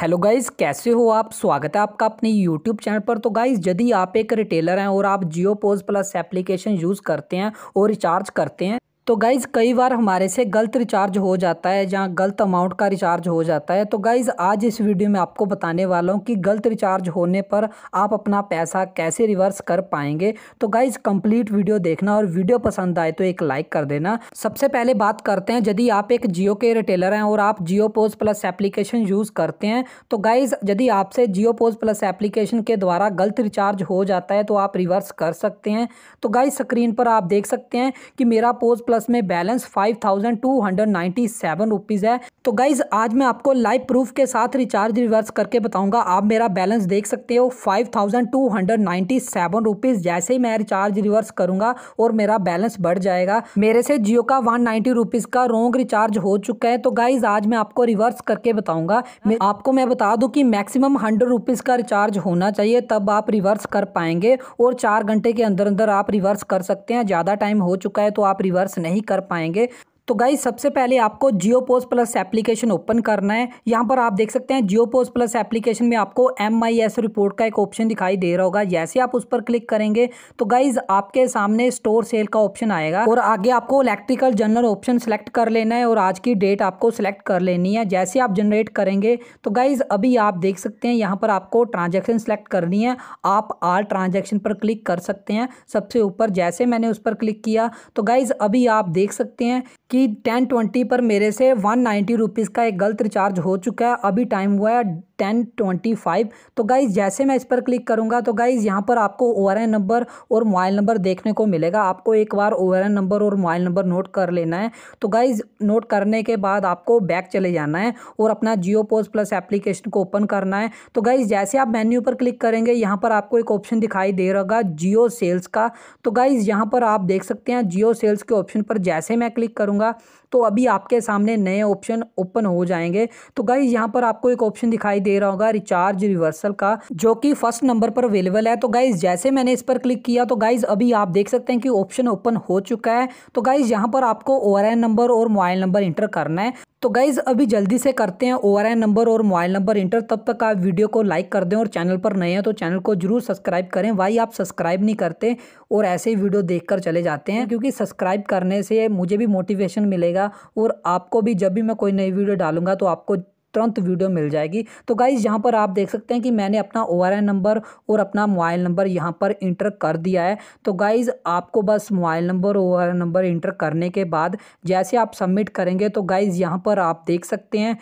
hello guys कैसे हो आप स्वागत है आपका अपने यूट्यूब चैनल पर तो गाइस यदि आप एक रिटेलर हैं और आप Jio POS plus application use करते हैं और रिचार्ज करते हैं तो गाइज़ कई बार हमारे से गलत रिचार्ज हो जाता है जहाँ गलत अमाउंट का रिचार्ज हो जाता है तो गाइज़ आज इस वीडियो में आपको बताने वाला हूँ कि गलत रिचार्ज होने पर आप अपना पैसा कैसे रिवर्स कर पाएंगे तो गाइज़ कंप्लीट वीडियो देखना और वीडियो पसंद आए तो एक लाइक कर देना सबसे पहले बात करते हैं यदि आप एक जियो के रिटेलर हैं और आप Jio POS plus application use करते हैं तो गाइज़ यदि आपसे जियो पोज प्लस एप्लीकेशन के द्वारा गलत रिचार्ज हो जाता है तो आप रिवर्स कर सकते हैं तो गाइज़ स्क्रीन पर आप देख सकते हैं कि मेरा पोज प्लस प्लस में balance five thousand two hundred ninety seven rupees है तो गाइज आज मैं आपको लाइव प्रूफ के साथ रिचार्ज रिवर्स करके बताऊंगा आप मेरा बैलेंस देख सकते हो five thousand two hundred ninety seven rupees जैसे ही मैं रिचार्ज रिवर्स करूंगा और मेरा बैलेंस बढ़ जाएगा मेरे से जियो का वन नाइन्टी रुपीज़ का रोंग रिचार्ज हो चुका है तो गाइज आज मैं आपको रिवर्स करके बताऊंगा आपको मैं बता दू की मैक्सिमम हंड्रेड रुपीज़ का रिचार्ज होना चाहिए तब आप रिवर्स कर पाएंगे और चार घंटे के अंदर अंदर आप रिवर्स कर सकते हैं ज़्यादा टाइम हो चुका है तो आप रिवर्स नहीं कर पाएंगे तो गाइज सबसे पहले आपको Jio POS plus application open करना है यहाँ पर आप देख सकते हैं जियो पोज प्लस एप्लीकेशन में आपको एम आई एस रिपोर्ट का एक ऑप्शन दिखाई दे रहा होगा जैसे आप उस पर क्लिक करेंगे तो गाइज आपके सामने स्टोर सेल का ऑप्शन आएगा और आगे आपको इलेक्ट्रिकल जनरल ऑप्शन सेलेक्ट कर लेना है और आज की डेट आपको सेलेक्ट कर लेनी है जैसे आप जनरेट करेंगे तो गाइज अभी आप देख सकते हैं यहाँ पर आपको ट्रांजेक्शन सेलेक्ट करनी है आप आर ट्रांजेक्शन पर क्लिक कर सकते हैं सबसे ऊपर जैसे मैंने उस पर क्लिक किया तो गाइज अभी आप देख सकते हैं कि कि टेन ट्वेंटी पर मेरे से वन नाइन्टी रुपीज़ का एक गलत रिचार्ज हो चुका है अभी टाइम हुआ है टेन ट्वेंटी फाइव तो गाइज़ जैसे मैं इस पर क्लिक करूँगा तो गाइज़ यहाँ पर आपको ओ आर एन नंबर और मोबाइल नंबर देखने को मिलेगा आपको एक बार ओ आर एन नंबर और मोबाइल नंबर नोट कर लेना है तो गाइज़ नोट करने के बाद आपको बैक चले जाना है और अपना जियो पोस्ट प्लस एप्लीकेशन को ओपन करना है तो गाइज़ जैसे आप मेन्यू पर क्लिक करेंगे यहाँ पर आपको एक ऑप्शन दिखाई दे रहा जियो सेल्स का तो गाइज़ यहाँ पर आप देख सकते हैं जियो सेल्स के ऑप्शन पर जैसे मैं क्लिक करूँगा करूँगा तो अभी आपके सामने नए ऑप्शन ओपन हो जाएंगे तो गाइज यहाँ पर आपको एक ऑप्शन दिखाई दे रहा होगा रिचार्ज रिवर्सल का जो कि फर्स्ट नंबर पर अवेलेबल है तो गाइज जैसे मैंने इस पर क्लिक किया तो गाइज अभी आप देख सकते हैं कि ऑप्शन ओपन हो चुका है तो गाइज यहाँ पर आपको ओ नंबर और मोबाइल नंबर इंटर करना है तो गाइज़ अभी जल्दी से करते हैं ओ नंबर और मोबाइल नंबर इंटर तब तक आप वीडियो को लाइक कर दें और चैनल पर नए हैं तो चैनल को जरूर सब्सक्राइब करें भाई आप सब्सक्राइब नहीं करते और ऐसे ही वीडियो देखकर चले जाते हैं क्योंकि सब्सक्राइब करने से मुझे भी मोटिवेशन नोटिफिकेशन मिलेगा और आपको भी जब भी मैं कोई नई वीडियो डालूंगा तो आपको तुरंत वीडियो मिल जाएगी तो गाइज यहाँ पर आप देख सकते हैं कि मैंने अपना ओ नंबर और अपना मोबाइल नंबर यहाँ पर इंटर कर दिया है तो गाइज आपको बस mobile number O number enter करने के बाद जैसे आप सबमिट करेंगे तो गाइज यहाँ पर आप देख सकते हैं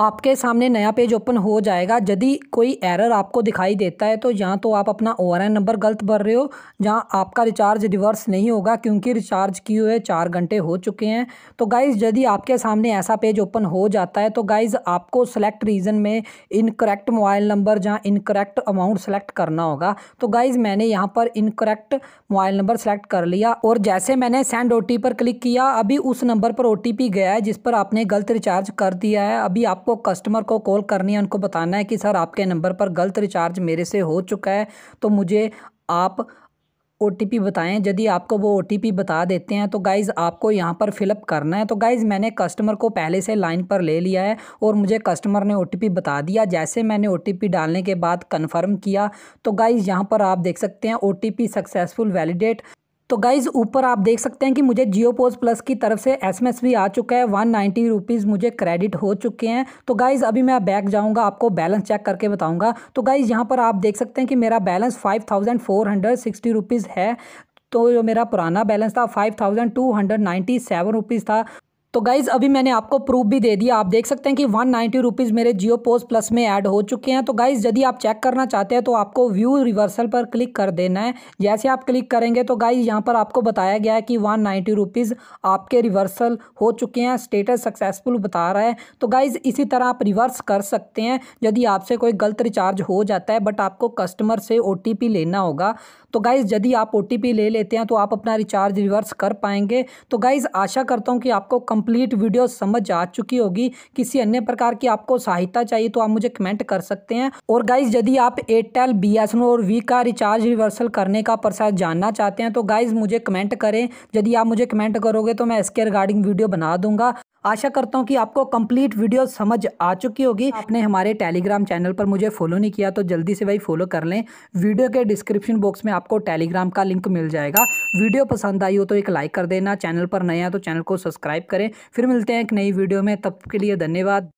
आपके सामने नया पेज ओपन हो जाएगा यदि कोई एरर आपको दिखाई देता है तो या तो आप अपना ओ नंबर गलत भर रहे हो जहाँ आपका रिचार्ज रिवर्स नहीं होगा क्योंकि रिचार्ज किए हुए चार घंटे हो चुके हैं तो गाइज़ यदि आपके सामने ऐसा पेज ओपन हो जाता है तो गाइज़ आपको सेलेक्ट रीजन में इनकरेक्ट मोबाइल नंबर जहाँ इनकरेक्ट अमाउंट सेलेक्ट करना होगा तो गाइज़ मैंने यहाँ पर इनकरेक्ट मोबाइल नंबर सेलेक्ट कर लिया और जैसे मैंने सेंड ओ पर क्लिक किया अभी उस नंबर पर ओ गया है जिस पर आपने गलत रिचार्ज कर दिया है अभी आप आपको कस्टमर को कॉल करनी है उनको बताना है कि सर आपके नंबर पर गलत रिचार्ज मेरे से हो चुका है तो मुझे आप ओ बताएं यदि आपको वो ओ बता देते हैं तो गाइज़ आपको यहाँ पर फिलअप करना है तो गाइज़ मैंने कस्टमर को पहले से लाइन पर ले लिया है और मुझे कस्टमर ने ओ बता दिया जैसे मैंने ओ डालने के बाद कन्फर्म किया तो गाइज़ यहाँ पर आप देख सकते हैं ओ सक्सेसफुल वैलिडेट तो गाइज़ ऊपर आप देख सकते हैं कि मुझे जियो पोज प्लस की तरफ से एसएमएस भी आ चुका है वन नाइन्टी रुपीज़ मुझे क्रेडिट हो चुके हैं तो गाइज़ अभी मैं बैक जाऊंगा आपको बैलेंस चेक करके बताऊंगा तो गाइज़ यहाँ पर आप देख सकते हैं कि मेरा balance five thousand four hundred sixty rupees है तो जो मेरा पुराना बैलेंस था five thousand two hundred ninety seven rupees था तो गाइज़ अभी मैंने आपको प्रूफ भी दे दिया आप देख सकते हैं कि वन नाइन्टी रुपीज़ मेरे जियो पोस्ट प्लस में ऐड हो चुके हैं तो गाइज़ यदि आप चेक करना चाहते हैं तो आपको व्यू रिवर्सल पर क्लिक कर देना है जैसे आप क्लिक करेंगे तो गाइज़ यहाँ पर आपको बताया गया है कि वन नाइन्टी रुपीज़ आपके रिवर्सल हो चुके हैं स्टेटस सक्सेसफुल बता रहा है तो गाइज़ इसी तरह आप रिवर्स कर सकते हैं यदि आपसे कोई गलत रिचार्ज हो जाता है बट आपको कस्टमर से ओ लेना होगा तो गाइज़ यदि आप ओ ले लेते हैं तो आप अपना रिचार्ज रिवर्स कर पाएंगे तो गाइज़ आशा करता हूँ कि आपको कंप्लीट वीडियो समझ आ चुकी होगी किसी अन्य प्रकार की आपको सहायता चाहिए तो आप मुझे कमेंट कर सकते हैं और गाइज यदि आप एयरटेल बी और वी का रिचार्ज रिवर्सल करने का प्रसाद जानना चाहते हैं तो गाइज मुझे कमेंट करें यदि आप मुझे कमेंट करोगे तो मैं इसके रिगार्डिंग वीडियो बना दूंगा आशा करता हूं कि आपको कंप्लीट वीडियो समझ आ चुकी होगी आपने हमारे टेलीग्राम चैनल पर मुझे फॉलो नहीं किया तो जल्दी से भाई फॉलो कर लें वीडियो के डिस्क्रिप्शन बॉक्स में आपको टेलीग्राम का लिंक मिल जाएगा वीडियो पसंद आई हो तो एक लाइक कर देना चैनल पर नया तो चैनल को सब्सक्राइब करें फिर मिलते हैं एक नई वीडियो में तब के लिए धन्यवाद